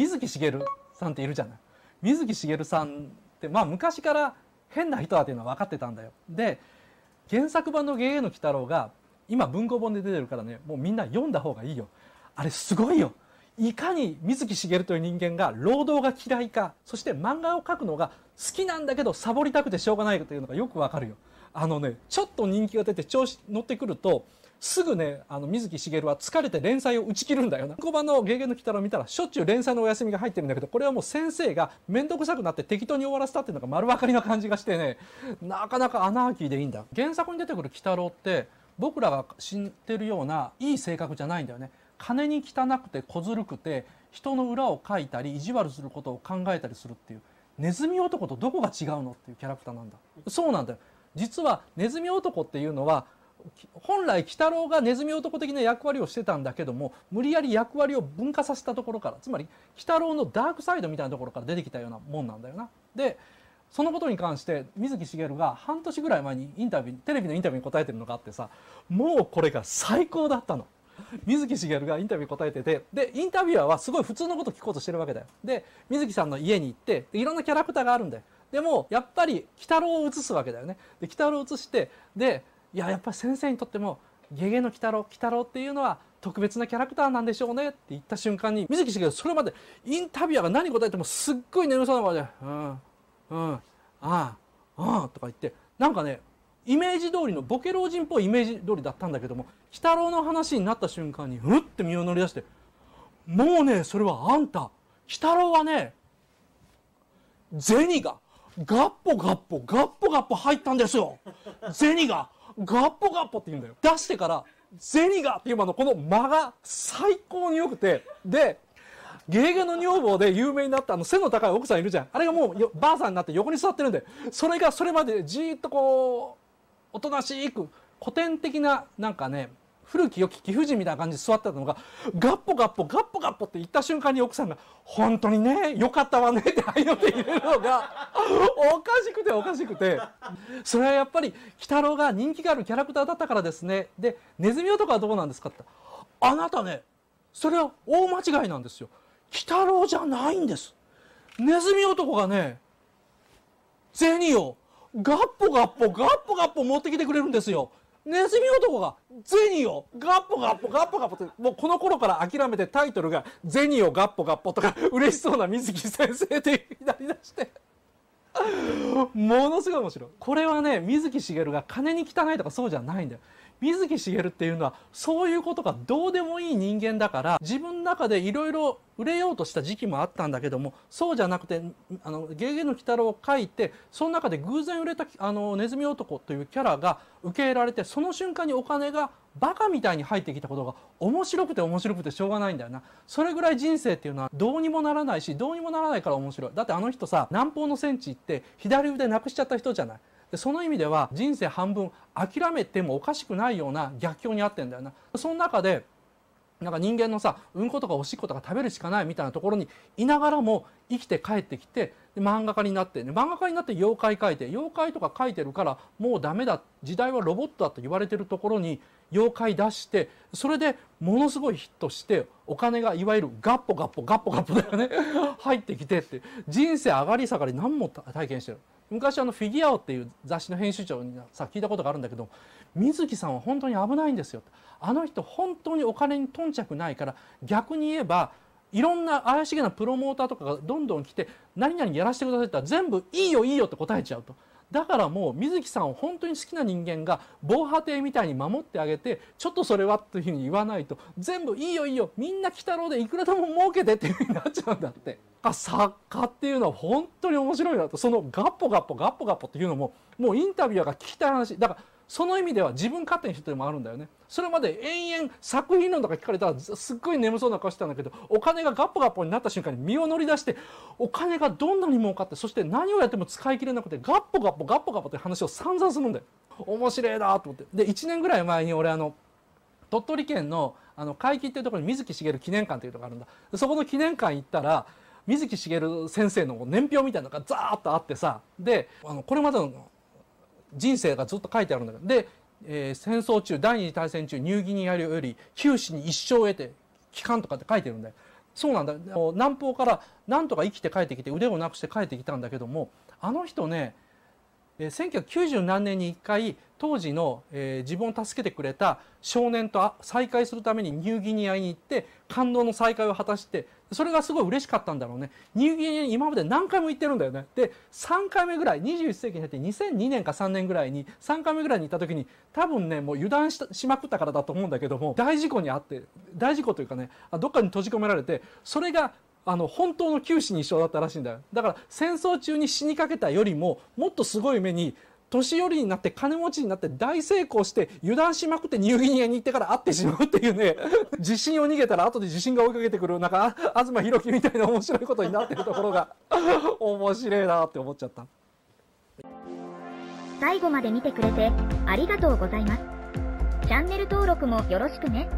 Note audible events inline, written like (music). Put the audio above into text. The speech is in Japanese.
水木しげるさんっているじゃない水木しげるさんってまあ昔から変な人だっていうのは分かってたんだよで原作版の「ゲゲの鬼太郎」が今文庫本で出てるからねもうみんな読んだ方がいいよあれすごいよいかに水木しげるという人間が労働が嫌いかそして漫画を描くのが好きなんだけどサボりたくてしょうがないというのがよくわかるよあのねちょっと人気が出て調子乗ってくるとすぐねあの水木しげるは疲れて連載を打ち切るんだよな5番の「ゲゲの鬼太郎」見たらしょっちゅう連載のお休みが入ってるんだけどこれはもう先生が面倒くさくなって適当に終わらせたっていうのが丸分かりな感じがしてねなかなかアナーキーでいいんだ原作に出てくる鬼太郎って僕らが知ってるようないい性格じゃないんだよね金に汚くて小ずるくて人の裏を書いたり意地悪することを考えたりするっていうネズミ男とどこが違うのっていうキャラクターなんだそうなんだよ実はネズミ男っていうのは本来鬼太郎がネズミ男的な役割をしてたんだけども無理やり役割を分化させたところからつまり鬼太郎のダークサイドみたいなところから出てきたようなもんなんだよな。でそのことに関して水木しげるが半年ぐらい前にインタビューテレビのインタビューに答えてるのがあってさもうこれが最高だったの。水木しげるがインタビュー答えててでインタビュアーはすごい普通のこと聞こうとしてるわけだよで水木さんの家に行っていろんなキャラクターがあるんだよでもやっぱり鬼太郎を映すわけだよねで鬼太郎を映してでいややっぱり先生にとっても「ゲゲの鬼太郎」「鬼太郎」っていうのは特別なキャラクターなんでしょうねって言った瞬間に水木しげるそれまでインタビュアーが何答えてもすっごい眠そうな顔で「うんうんああうん」とか言ってなんかねイメージ通りのボケ老人っぽいイメージ通りだったんだけども鬼太郎の話になった瞬間にうって身を乗り出して「もうねそれはあんた鬼太郎はね銭がガッポガッポガッポガッポ入ったんですよ銭がガッポガッポって言うんだよ。出してから、ゼニガっていうのこの間が最高に良くて、で、ゲゲの女房で有名になったあの背の高い奥さんいるじゃん。あれがもうばあさんになって横に座ってるんで、それがそれまでじーっとこう、おとなしく古典的ななんかね、古き良き貴婦人みたいな感じで座ってたのがガッポガッポガッポガッポって言った瞬間に奥さんが「本当にねよかったわね」ってああいうのって入れるのがおかしくておかしくてそれはやっぱり鬼太郎が人気があるキャラクターだったからですねでネズミ男はどうなんですかってあなたねそれは大間違いなんですよ鬼太郎じゃないんですネズミ男がね銭をガッポガッポガッポガッポ持ってきてくれるんですよネズミ男が銭をガッポガッポガッポガッポってもうこの頃から諦めてタイトルが「銭をガッポガッポ」とか嬉しそうな水木先生って言い出して。ものすごい面白いこれはね水木しげるが金に汚いとかそうじゃないんだよ水木しげるっていうのはそういうことがどうでもいい人間だから自分の中でいろいろ売れようとした時期もあったんだけどもそうじゃなくて「あのゲゲの鬼太郎」を書いてその中で偶然売れたあのネズミ男というキャラが受け入れられてその瞬間にお金がバカみたいに入ってきたことが面白くて面白くてしょうがないんだよなそれぐらい人生っていうのはどうにもならないしどうにもならないから面白いだってあの人さ南方の戦地行って左腕なくしちゃった人じゃないでその意味では人生半分諦めてもおかしくないような逆境にあってんだよなその中でなんか人間のさうんことかおしっことか食べるしかないみたいなところにいながらも生きて帰ってきて漫画家になって、ね、漫画家になって妖怪描いて妖怪とか描いてるからもうダメだ時代はロボットだと言われてるところに妖怪出してそれでものすごいヒットしてお金がいわゆるガッポガッポガッポガッポだよね (laughs) 入ってきてって人生上がり下がり何も体験してる。昔あのフィギュアオっていう雑誌の編集長にさ聞いたことがあるんだけど水木さんは本当に危ないんですよあの人本当にお金に頓着ないから逆に言えばいろんな怪しげなプロモーターとかがどんどん来て何々やらせてくださいって言ったら全部いいよいいよって答えちゃうと。だからもう水木さんを本当に好きな人間が防波堤みたいに守ってあげてちょっとそれはというふうに言わないと全部いいよいいよみんな鬼太郎でいくらでも儲けてっていうふうになっちゃうんだって。家作家っていうのは本当に面白いなとそのガッポガッポガッポガッポっていうのももうインタビュアーが聞きたい話だからその意味では自分勝手にしてもあるんだよねそれまで延々作品論とか聞かれたらすっごい眠そうな顔してたんだけどお金がガッポガッポになった瞬間に身を乗り出してお金がどんなに儲かってそして何をやっても使い切れなくてガッポガッポガッポガッポって話を散々するんだよ面白いなと思ってで1年ぐらい前に俺あの鳥取県のあの海域っていうところに水木しげる記念館というとこがあるんだそこの記念館行ったら水木しげる先生の年表みたいなのがザーッとあってさであのこれまでの人生がずっと書いてあるんだけどで、えー、戦争中第二次大戦中ニューギニアより九死に一生を得て帰還とかって書いてるんだよ。そうなんだ南方からなんとか生きて帰ってきて腕をなくして帰ってきたんだけどもあの人ね1990何年に1回当時の、えー、自分を助けてくれた少年と再会するためにニューギニアに行って感動の再会を果たしてそれがすごい嬉しかったんだろうねニューギニアに今まで何回も行ってるんだよねで3回目ぐらい21世紀に入って2002年か3年ぐらいに3回目ぐらいに行った時に多分ねもう油断しまくったからだと思うんだけども大事故にあって大事故というかねどっかに閉じ込められてそれがあの本当の九死に一生だったらしいんだよだから戦争中に死にかけたよりももっとすごい目に年寄りになって金持ちになって大成功して油断しまくってニューギニアに行ってから会ってしまうっていうね地震 (laughs) を逃げたら後で地震が追いかけてくるなんか東博樹みたいな面白いことになってるところが面白いなって思っちゃった最後まで見てくれてありがとうございますチャンネル登録もよろしくね